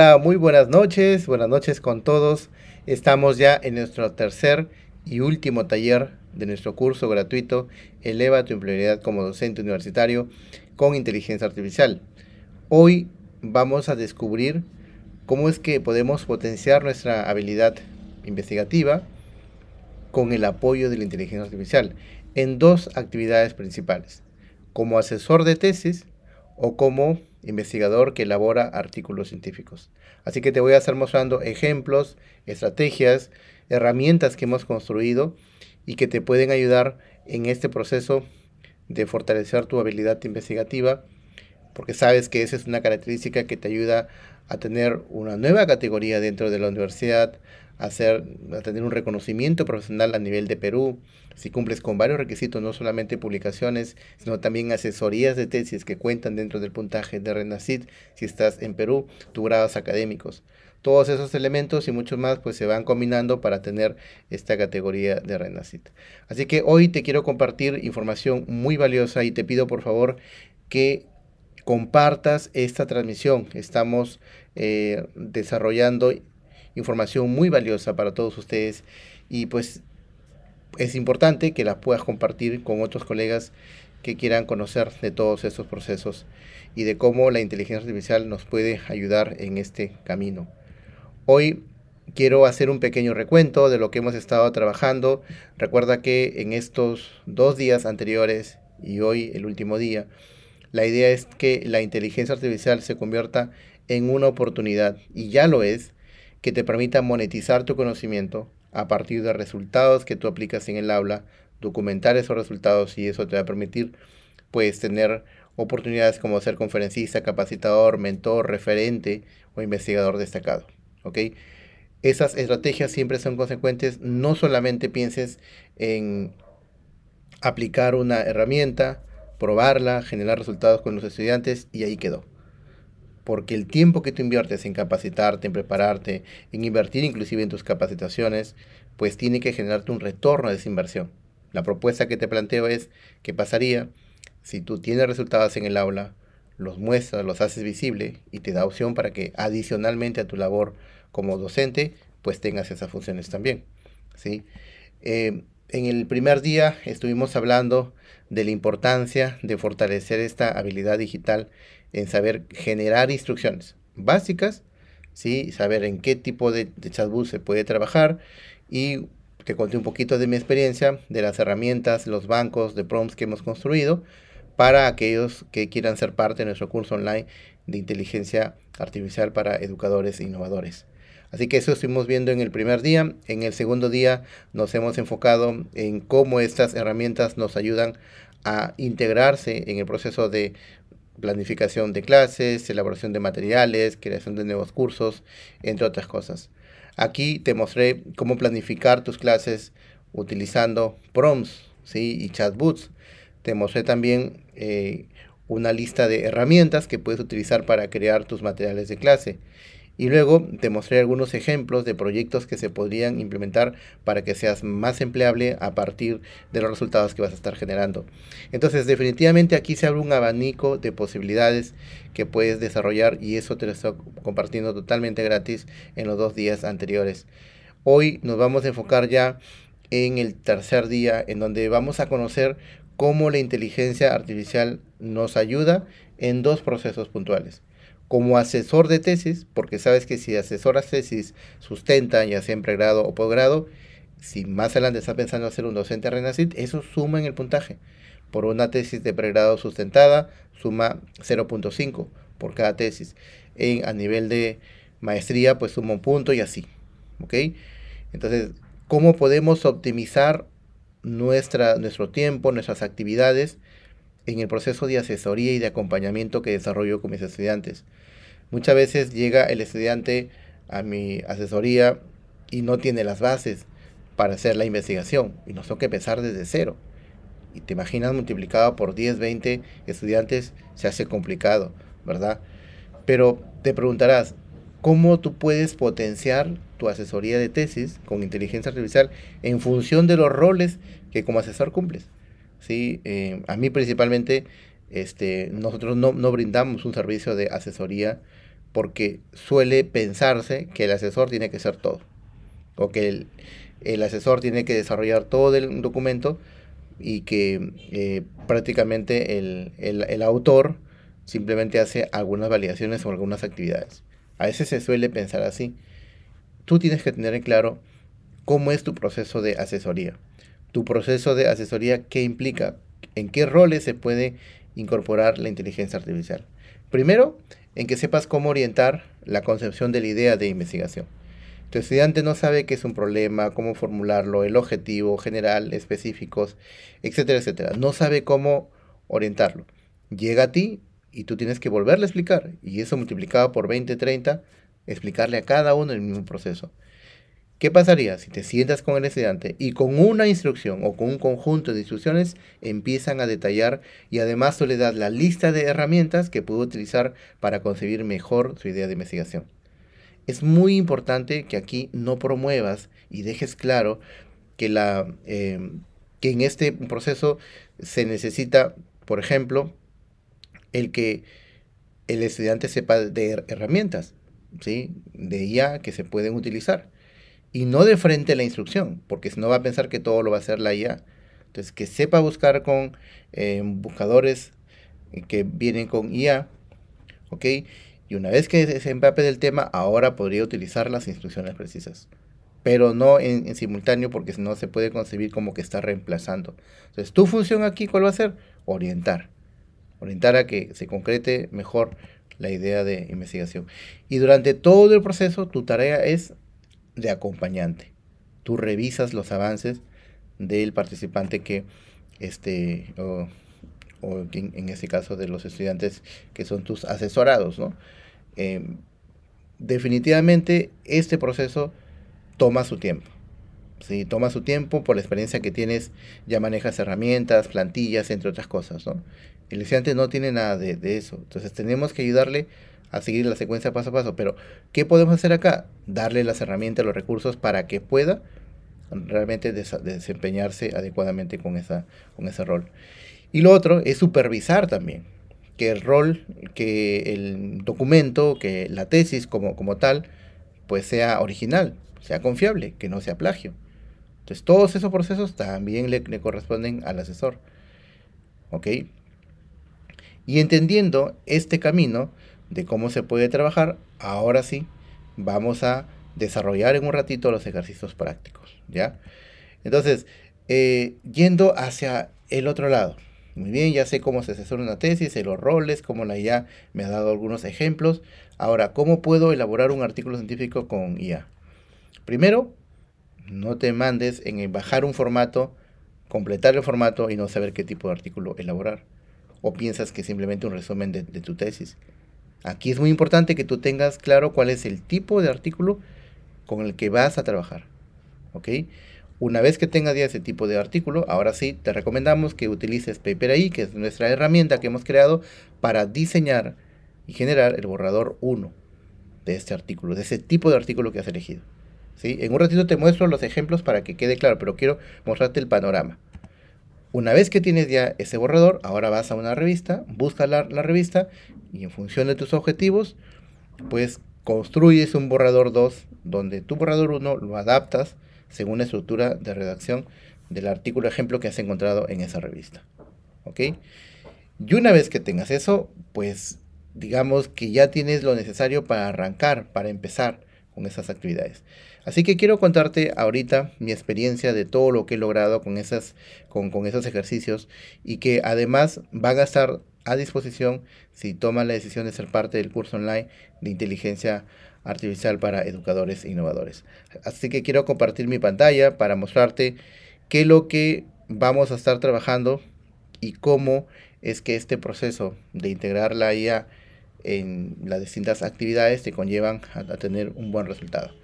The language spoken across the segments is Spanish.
Hola, muy buenas noches, buenas noches con todos. Estamos ya en nuestro tercer y último taller de nuestro curso gratuito Eleva tu empleabilidad como docente universitario con inteligencia artificial. Hoy vamos a descubrir cómo es que podemos potenciar nuestra habilidad investigativa con el apoyo de la inteligencia artificial en dos actividades principales, como asesor de tesis o como investigador que elabora artículos científicos. Así que te voy a estar mostrando ejemplos, estrategias, herramientas que hemos construido y que te pueden ayudar en este proceso de fortalecer tu habilidad investigativa, porque sabes que esa es una característica que te ayuda a tener una nueva categoría dentro de la universidad, hacer, a tener un reconocimiento profesional a nivel de Perú, si cumples con varios requisitos, no solamente publicaciones, sino también asesorías de tesis que cuentan dentro del puntaje de Renacid, si estás en Perú, tus grados académicos. Todos esos elementos y muchos más pues se van combinando para tener esta categoría de Renacid. Así que hoy te quiero compartir información muy valiosa y te pido por favor que compartas esta transmisión. Estamos eh, desarrollando información muy valiosa para todos ustedes y pues es importante que la puedas compartir con otros colegas que quieran conocer de todos estos procesos y de cómo la inteligencia artificial nos puede ayudar en este camino. Hoy quiero hacer un pequeño recuento de lo que hemos estado trabajando. Recuerda que en estos dos días anteriores y hoy el último día, la idea es que la inteligencia artificial se convierta en una oportunidad, y ya lo es, que te permita monetizar tu conocimiento a partir de resultados que tú aplicas en el aula, documentar esos resultados y eso te va a permitir pues tener oportunidades como ser conferencista, capacitador, mentor, referente o investigador destacado. ¿ok? Esas estrategias siempre son consecuentes, no solamente pienses en aplicar una herramienta, probarla, generar resultados con los estudiantes y ahí quedó porque el tiempo que tú inviertes en capacitarte, en prepararte, en invertir inclusive en tus capacitaciones, pues tiene que generarte un retorno de esa inversión. La propuesta que te planteo es qué pasaría si tú tienes resultados en el aula, los muestras, los haces visible y te da opción para que adicionalmente a tu labor como docente, pues tengas esas funciones también. ¿sí? Eh, en el primer día estuvimos hablando de la importancia de fortalecer esta habilidad digital en saber generar instrucciones básicas, ¿sí? saber en qué tipo de, chatbot se puede trabajar y te conté un poquito de mi experiencia, de las herramientas, los bancos de prompts que hemos construido para aquellos que quieran ser parte de nuestro curso online de inteligencia artificial para educadores e innovadores. Así que eso estuvimos viendo en el primer día. En el segundo día nos hemos enfocado en cómo estas herramientas nos ayudan a integrarse en el proceso de planificación de clases, elaboración de materiales, creación de nuevos cursos, entre otras cosas. Aquí te mostré cómo planificar tus clases utilizando prompts ¿sí? y chatbots. Te mostré también eh, una lista de herramientas que puedes utilizar para crear tus materiales de clase y luego te mostré algunos ejemplos de proyectos que se podrían implementar para que seas más empleable a partir de los resultados que vas a estar generando. Entonces, definitivamente aquí se abre un abanico de posibilidades que puedes desarrollar y eso te lo estoy compartiendo totalmente gratis en los dos días anteriores. Hoy nos vamos a enfocar ya en el tercer día en donde vamos a conocer cómo la inteligencia artificial nos ayuda en dos procesos puntuales como asesor de tesis, porque sabes que si asesoras tesis, sustentan ya sea en pregrado o posgrado, si más adelante está pensando hacer un docente Renacit, eso suma en el puntaje. Por una tesis de pregrado sustentada, suma 0.5 por cada tesis. En, a nivel de maestría, pues suma un punto y así. ¿Ok? Entonces, ¿cómo podemos optimizar nuestra, nuestro tiempo, nuestras actividades en el proceso de asesoría y de acompañamiento que desarrollo con mis estudiantes. Muchas veces llega el estudiante a mi asesoría y no tiene las bases para hacer la investigación y nos toca empezar desde cero. Y te imaginas multiplicado por 10, 20 estudiantes, se hace complicado, ¿verdad? Pero te preguntarás, ¿cómo tú puedes potenciar tu asesoría de tesis con inteligencia artificial en función de los roles que como asesor cumples? ¿sí? Eh, a mí principalmente, este, nosotros no, brindamos un servicio de asesoría porque suele pensarse que el asesor tiene que ser todo, o que el, asesor tiene que desarrollar todo el documento y que eh, prácticamente el, el, autor simplemente hace algunas validaciones o algunas actividades. A veces se suele pensar así. Tú tienes que tener en claro cómo es tu proceso de asesoría tu proceso de asesoría, ¿qué implica? ¿En qué roles se puede incorporar la inteligencia artificial? Primero, en que sepas cómo orientar la concepción de la idea de investigación. Tu estudiante no sabe qué es un problema, cómo formularlo, el objetivo general, específicos, etcétera, etcétera. No sabe cómo orientarlo. Llega a ti y tú tienes que volverle a explicar. Y eso multiplicado por 20, 30, explicarle a cada uno el mismo proceso. ¿Qué pasaría si te sientas con el estudiante y con una instrucción o con un conjunto de instrucciones empiezan a detallar y además tú le das la lista de herramientas que puede utilizar para concebir mejor su idea de investigación? Es muy importante que aquí no promuevas y dejes claro que, eh, en este proceso se necesita, por ejemplo, el que el estudiante sepa de herramientas, ¿sí? de IA que se pueden utilizar y no de frente a la instrucción, porque si no va a pensar que todo lo va a hacer la IA. Entonces, que sepa buscar con eh, buscadores eh, que vienen con IA, ¿ok? Y una vez que se empape del tema, ahora podría utilizar las instrucciones precisas, pero no en, en simultáneo porque si no se puede concebir como que está reemplazando. Entonces, tu función aquí, ¿cuál va a ser? Orientar. Orientar a que se concrete mejor la idea de investigación. Y durante todo el proceso, tu tarea es de acompañante. Tú revisas los avances del participante que, este, o, en, este caso de los estudiantes que son tus asesorados, ¿no? Em, definitivamente este proceso toma su tiempo. Sí, toma su tiempo por la experiencia que tienes, ya manejas herramientas, plantillas, entre otras cosas, El estudiante no tiene nada de, de eso. Entonces tenemos que ayudarle a seguir la secuencia paso a paso. Pero, ¿qué podemos hacer acá? Darle las herramientas, los recursos para que pueda realmente desempeñarse adecuadamente con, esa, con ese rol. Y lo otro es supervisar también que el rol, que el documento, que la tesis como, como tal, pues sea original, sea confiable, que no sea plagio. Entonces todos esos procesos también le, le corresponden al asesor. ¿Ok? Y entendiendo este camino, de cómo se puede trabajar, ahora sí vamos a desarrollar en un ratito los ejercicios prácticos, ¿ya? Entonces, eh, yendo hacia el otro lado. Muy bien, ya sé cómo se asesora una tesis, los roles, como la IA me ha dado algunos ejemplos. Ahora, ¿cómo puedo elaborar un artículo científico con IA? Primero, no te mandes en bajar un formato, completar el formato y no saber qué tipo de artículo elaborar. O piensas que simplemente un resumen de, de tu tesis. Aquí es muy importante que tú tengas claro cuál es el tipo de artículo con el que vas a trabajar. ¿Ok? Una vez que tengas ya ese tipo de artículo, ahora sí te recomendamos que utilices PaperAI, que es nuestra herramienta que hemos creado para diseñar y generar el borrador 1 de este artículo, de ese tipo de artículo que has elegido. ¿Sí? En un ratito te muestro los ejemplos para que quede claro, pero quiero mostrarte el panorama. Una vez que tienes ya ese borrador, ahora vas a una revista, busca la, revista y en función de tus objetivos, pues construyes un borrador 2 donde tu borrador 1 lo adaptas según la estructura de redacción del artículo ejemplo que has encontrado en esa revista. ¿Ok? Y una vez que tengas eso, pues digamos que ya tienes lo necesario para arrancar, para empezar con esas actividades. Así que quiero contarte ahorita mi experiencia de todo lo que he logrado con, esas, con, esos ejercicios y que además van a estar a disposición si toman la decisión de ser parte del curso online de inteligencia artificial para educadores e innovadores. Así que quiero compartir mi pantalla para mostrarte qué es lo que vamos a estar trabajando y cómo es que este proceso de integrar la IA en las distintas actividades te conllevan a tener un buen resultado.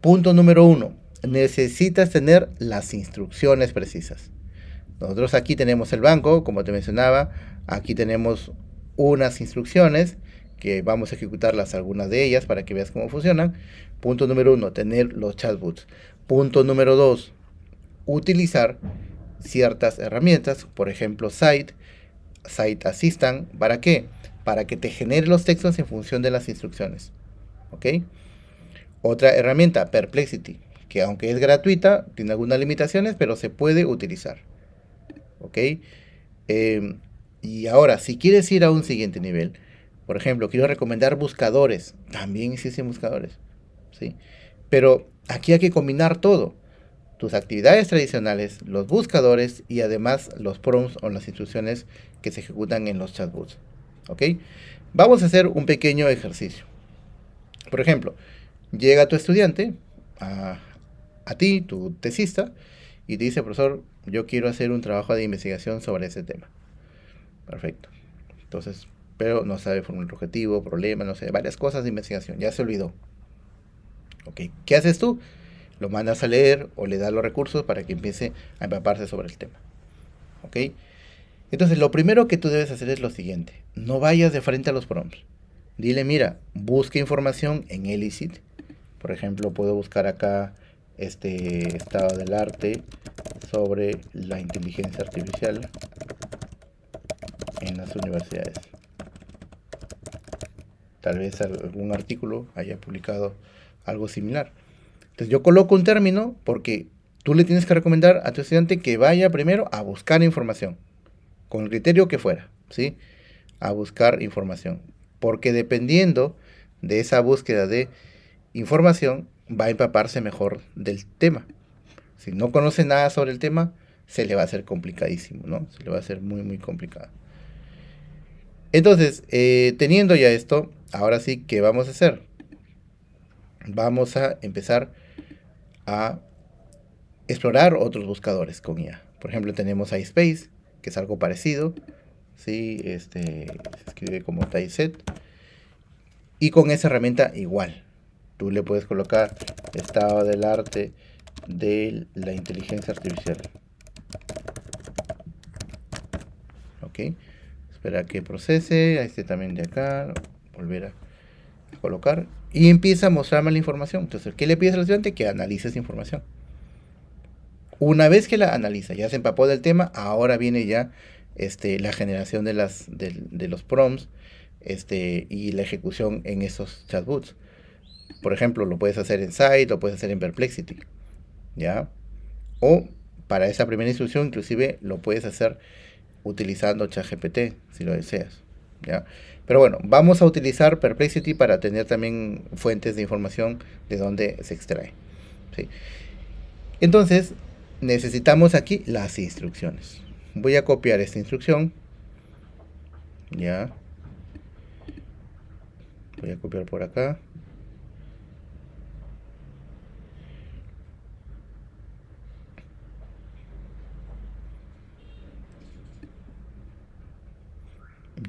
Punto número uno, necesitas tener las instrucciones precisas. Nosotros aquí tenemos el banco, como te mencionaba, aquí tenemos unas instrucciones que vamos a ejecutarlas algunas de ellas para que veas cómo funcionan. Punto número uno, tener los chatbots. Punto número dos, utilizar ciertas herramientas, por ejemplo, Site, Site Assistant, ¿para qué? Para que te genere los textos en función de las instrucciones. ¿Ok? Otra herramienta, Perplexity, que aunque es gratuita, tiene algunas limitaciones, pero se puede utilizar. ¿Ok? Em, y ahora, si quieres ir a un siguiente nivel, por ejemplo, quiero recomendar buscadores. También existen buscadores. ¿sí? Pero aquí hay que combinar todo. Tus actividades tradicionales, los buscadores y además los prompts o las instrucciones que se ejecutan en los chatbots. ¿Ok? Vamos a hacer un pequeño ejercicio. Por ejemplo, llega tu estudiante a, ti, tu tesista, y te dice, profesor, yo quiero hacer un trabajo de investigación sobre ese tema. Perfecto. Entonces, pero no sabe formular objetivo, problema, no sé, varias cosas de investigación, ya se olvidó. Ok, ¿qué haces tú? Lo mandas a leer o le das los recursos para que empiece a empaparse sobre el tema. Ok, entonces lo primero que tú debes hacer es lo siguiente, no vayas de frente a los prompts. Dile, mira, busca información en Elicit por ejemplo, puedo buscar acá este estado del arte sobre la inteligencia artificial en las universidades. Tal vez algún artículo haya publicado algo similar. Entonces yo coloco un término porque tú le tienes que recomendar a tu estudiante que vaya primero a buscar información, con el criterio que fuera, ¿sí? A buscar información. Porque dependiendo de esa búsqueda de información va a empaparse mejor del tema. Si no conoce nada sobre el tema, se le va a hacer complicadísimo, ¿no? Se le va a hacer muy, muy complicado. Entonces, eh, teniendo ya esto, ahora sí, ¿qué vamos a hacer? Vamos a empezar a explorar otros buscadores con IA. Por ejemplo, tenemos iSpace, que es algo parecido. Sí, este, se escribe como Tyset Y con esa herramienta igual, Tú le puedes colocar estado del arte de la inteligencia artificial. Ok. Espera que procese. A este también de acá. Volver a colocar. Y empieza a mostrarme la información. Entonces, ¿qué le pides al estudiante? Que analice esa información. Una vez que la analiza, ya se empapó del tema, ahora viene ya este, la generación de, las, los prompts este, y la ejecución en esos chatbots. Por ejemplo, lo puedes hacer en Site, lo puedes hacer en Perplexity, ¿ya? O para esa primera instrucción, inclusive lo puedes hacer utilizando ChatGPT, si lo deseas, ¿ya? Pero bueno, vamos a utilizar Perplexity para tener también fuentes de información de dónde se extrae. ¿sí? Entonces, necesitamos aquí las instrucciones. Voy a copiar esta instrucción. Ya. Voy a copiar por acá.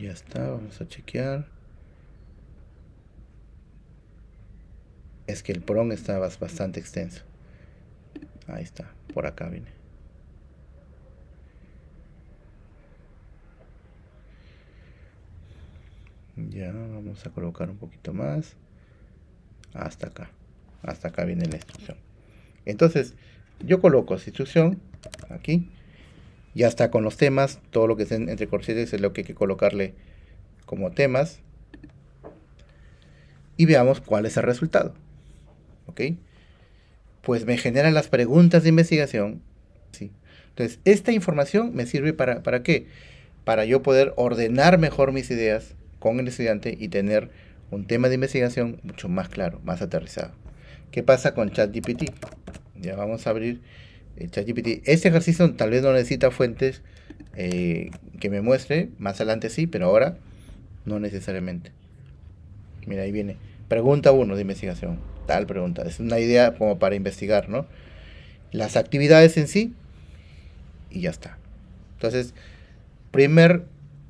Ya está, vamos a chequear. Es que el prong está bastante extenso. Ahí está, por acá viene. Ya, vamos a colocar un poquito más. Hasta acá. Hasta acá viene la instrucción. Entonces, yo coloco esta instrucción aquí ya está con los temas, todo lo que estén entre corchetes es lo que hay que colocarle como temas. Y veamos cuál es el resultado. ¿Ok? Pues me generan las preguntas de investigación. ¿sí? Entonces, esta información me sirve para, para qué? Para yo poder ordenar mejor mis ideas con el estudiante y tener un tema de investigación mucho más claro, más aterrizado. ¿Qué pasa con ChatGPT? Ya vamos a abrir ChatGPT, este ejercicio tal vez no necesita fuentes eh, que me muestre, más adelante sí, pero ahora no necesariamente. Mira, ahí viene. Pregunta 1 de investigación. Tal pregunta. Es una idea como para investigar, ¿no? Las actividades en sí y ya está. Entonces, primer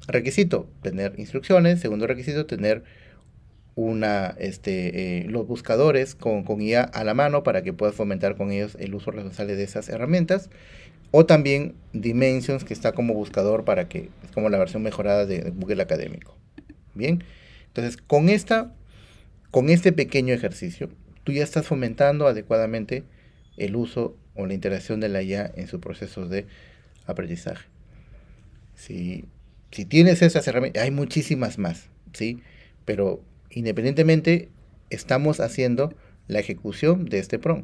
requisito, tener instrucciones. Segundo requisito, tener una, este, eh, los buscadores con, con, IA a la mano para que puedas fomentar con ellos el uso responsable de esas herramientas. O también Dimensions, que está como buscador para que es como la versión mejorada de, Google Académico. Bien, entonces con, esta, con este pequeño ejercicio, tú ya estás fomentando adecuadamente el uso o la interacción de la IA en sus procesos de aprendizaje. Si, si tienes esas herramientas, hay muchísimas más, ¿sí? Pero independientemente estamos haciendo la ejecución de este PROM.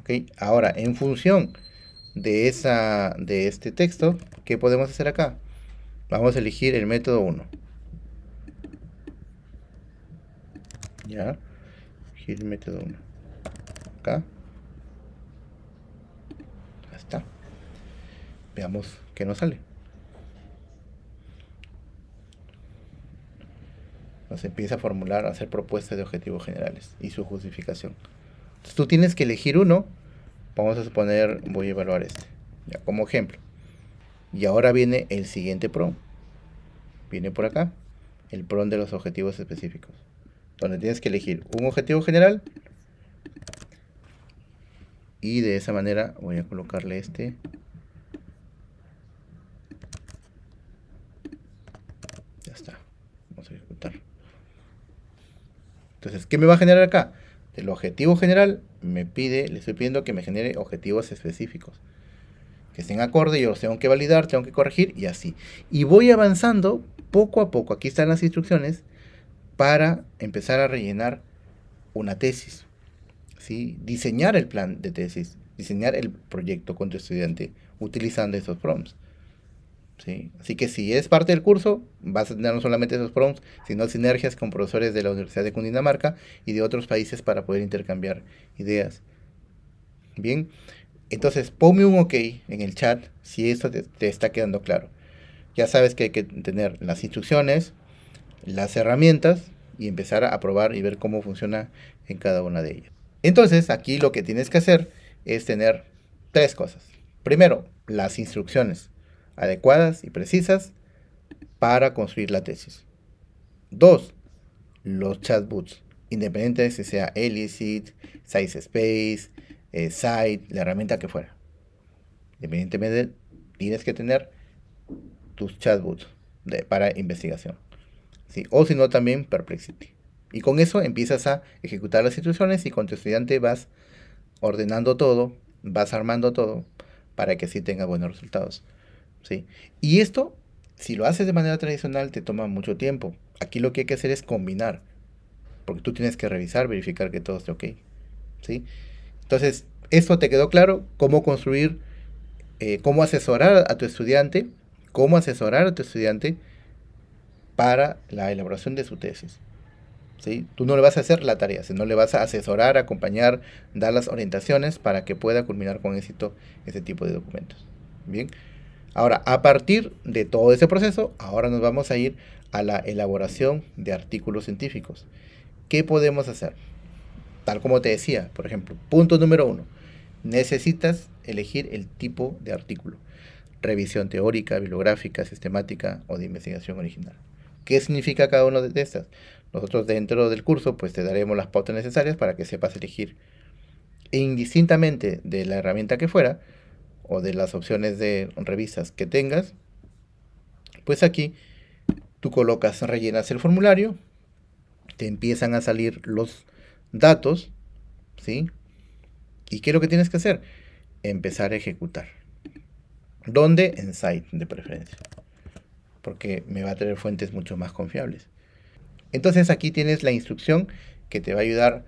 ¿Okay? Ahora, en función de, esa, de este texto, ¿qué podemos hacer acá? Vamos a elegir el método 1. ¿Ya? Elegir el método 1. Acá. Ahí está. Veamos qué nos sale. se empieza a formular, a hacer propuestas de objetivos generales y su justificación. Entonces tú tienes que elegir uno. Vamos a suponer, voy a evaluar este. Ya, como ejemplo. Y ahora viene el siguiente PRO. Viene por acá. El PROM de los objetivos específicos. Donde tienes que elegir un objetivo general. Y de esa manera voy a colocarle este ¿Qué me va a generar acá? Del objetivo general me pide, le estoy pidiendo que me genere objetivos específicos. Que estén acorde, yo los tengo que validar, tengo que corregir y así. Y voy avanzando poco a poco. Aquí están las instrucciones para empezar a rellenar una tesis. ¿sí? Diseñar el plan de tesis, diseñar el proyecto con tu estudiante utilizando esos prompts. Así que si es parte del curso, vas a tener no solamente esos prompts, sino sinergias con profesores de la Universidad de Cundinamarca y de otros países para poder intercambiar ideas. Bien, entonces ponme un ok en el chat si esto te está quedando claro. Ya sabes que hay que tener las instrucciones, las herramientas y empezar a probar y ver cómo funciona en cada una de ellas. Entonces, aquí lo que tienes que hacer es tener tres cosas. Primero, las instrucciones adecuadas y precisas para construir la tesis. dos Los chatbots, independientemente de si sea Elicit, size space, eh, Site, la herramienta que fuera. Independientemente, tienes que tener tus chatbots para investigación. O si no, también Perplexity. Y con eso empiezas a ejecutar las instrucciones y con tu estudiante vas ordenando todo, vas armando todo para que sí tenga buenos resultados. Y esto, si lo haces de manera tradicional, te toma mucho tiempo. Aquí lo que hay que hacer es combinar, porque tú tienes que revisar, verificar que todo esté ok, Entonces, esto te quedó claro, cómo construir, eh, cómo asesorar a tu estudiante, cómo asesorar a tu estudiante para la elaboración de su tesis. ¿Sí? Tú no le vas a hacer la tarea, sino le vas a asesorar, acompañar, dar las orientaciones para que pueda culminar con éxito ese tipo de documentos. Bien. Ahora, a partir de todo ese proceso, ahora nos vamos a ir a la elaboración de artículos científicos. ¿Qué podemos hacer? Tal como te decía, por ejemplo, punto número uno, necesitas elegir el tipo de artículo. Revisión teórica, bibliográfica, sistemática o de investigación original. ¿Qué significa cada uno de estas? Nosotros dentro del curso pues te daremos las pautas necesarias para que sepas elegir. E, indistintamente de la herramienta que fuera, o de las opciones de revistas que tengas, pues aquí tú colocas, rellenas el formulario, te empiezan a salir los datos, ¿sí? ¿Y qué es lo que tienes que hacer? Empezar a ejecutar. ¿Dónde? En site de preferencia. Porque me va a tener fuentes mucho más confiables. Entonces aquí tienes la instrucción que te va a ayudar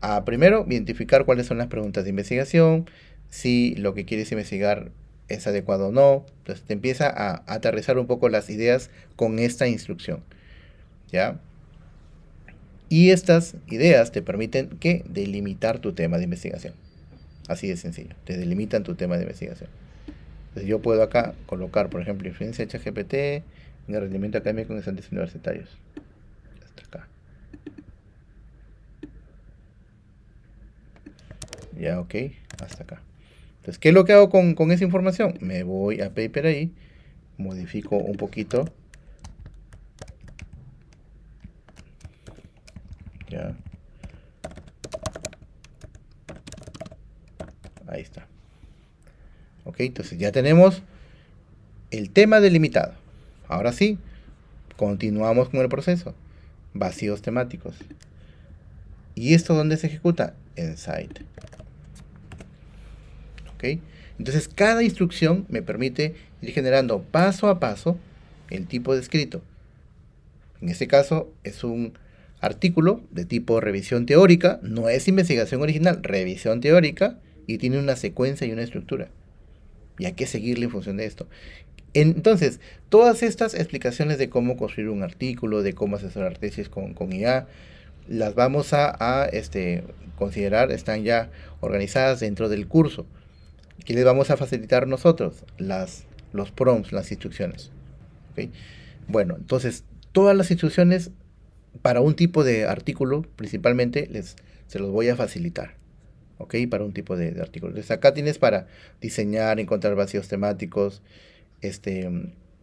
a primero identificar cuáles son las preguntas de investigación, si lo que quieres investigar es adecuado o no. Entonces te empieza a aterrizar un poco las ideas con esta instrucción. ¿Ya? Y estas ideas te permiten que delimitar tu tema de investigación. Así de sencillo. Te delimitan tu tema de investigación. Entonces yo puedo acá colocar, por ejemplo, influencia HGPT en el rendimiento académico en estudiantes universitarios. Hasta acá. Ya, ok. Hasta acá. Entonces, ¿qué es lo que hago con, esa información? Me voy a Paper ahí, modifico un poquito. Ya. Ahí está. Ok, entonces ya tenemos el tema delimitado. Ahora sí, continuamos con el proceso. Vacíos temáticos. ¿Y esto dónde se ejecuta? En site. Entonces cada instrucción me permite ir generando paso a paso el tipo de escrito. En este caso es un artículo de tipo revisión teórica, no es investigación original, revisión teórica y tiene una secuencia y una estructura. Y hay que seguirle en función de esto. Entonces, todas estas explicaciones de cómo construir un artículo, de cómo asesorar tesis con, IA, las vamos a, este, considerar, están ya organizadas dentro del curso que les vamos a facilitar nosotros las, los prompts, las instrucciones. Bueno, entonces todas las instrucciones para un tipo de artículo principalmente les, se los voy a facilitar. ¿Ok? Para un tipo de, artículo. Entonces acá tienes para diseñar, encontrar vacíos temáticos, este,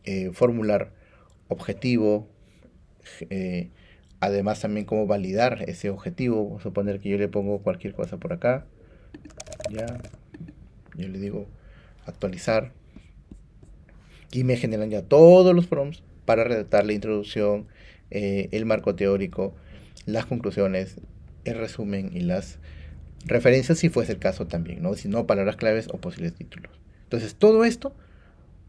eh, formular objetivo, eh, además también cómo validar ese objetivo. Vamos a suponer que yo le pongo cualquier cosa por acá. Ya, yo le digo actualizar. Y me generan ya todos los prompts para redactar la introducción, eh, el marco teórico, las conclusiones, el resumen y las referencias si fuese el caso también, ¿no? Si no, palabras claves o posibles títulos. Entonces, todo esto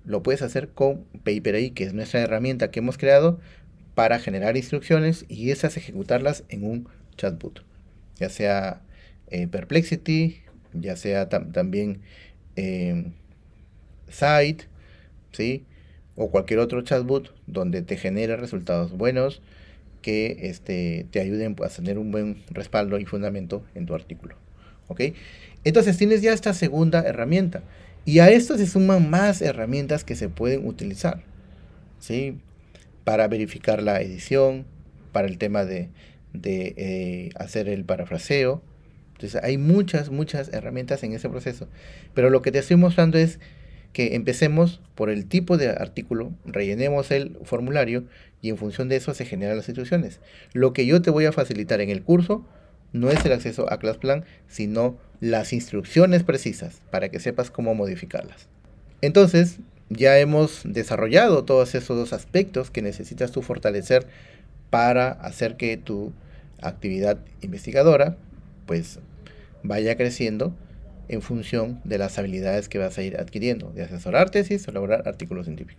lo puedes hacer con PaperAI, que es nuestra herramienta que hemos creado para generar instrucciones y esas ejecutarlas en un chatbot, ya sea eh, Perplexity ya sea también em, Site, ¿sí? O cualquier otro chatbot donde te genera resultados buenos que este, te ayuden a tener un buen respaldo y fundamento en tu artículo. ¿Ok? Entonces tienes ya esta segunda herramienta. Y a esto se suman más herramientas que se pueden utilizar. Para verificar la edición, para el tema de, eh, hacer el parafraseo, entonces hay muchas, muchas herramientas en ese proceso. Pero lo que te estoy mostrando es que empecemos por el tipo de artículo, rellenemos el formulario y en función de eso se generan las instrucciones. Lo que yo te voy a facilitar en el curso no es el acceso a ClassPlan, sino las instrucciones precisas para que sepas cómo modificarlas. Entonces, ya hemos desarrollado todos esos dos aspectos que necesitas tú fortalecer para hacer que tu actividad investigadora pues vaya creciendo en función de las habilidades que vas a ir adquiriendo, de asesorar tesis o elaborar artículos científicos.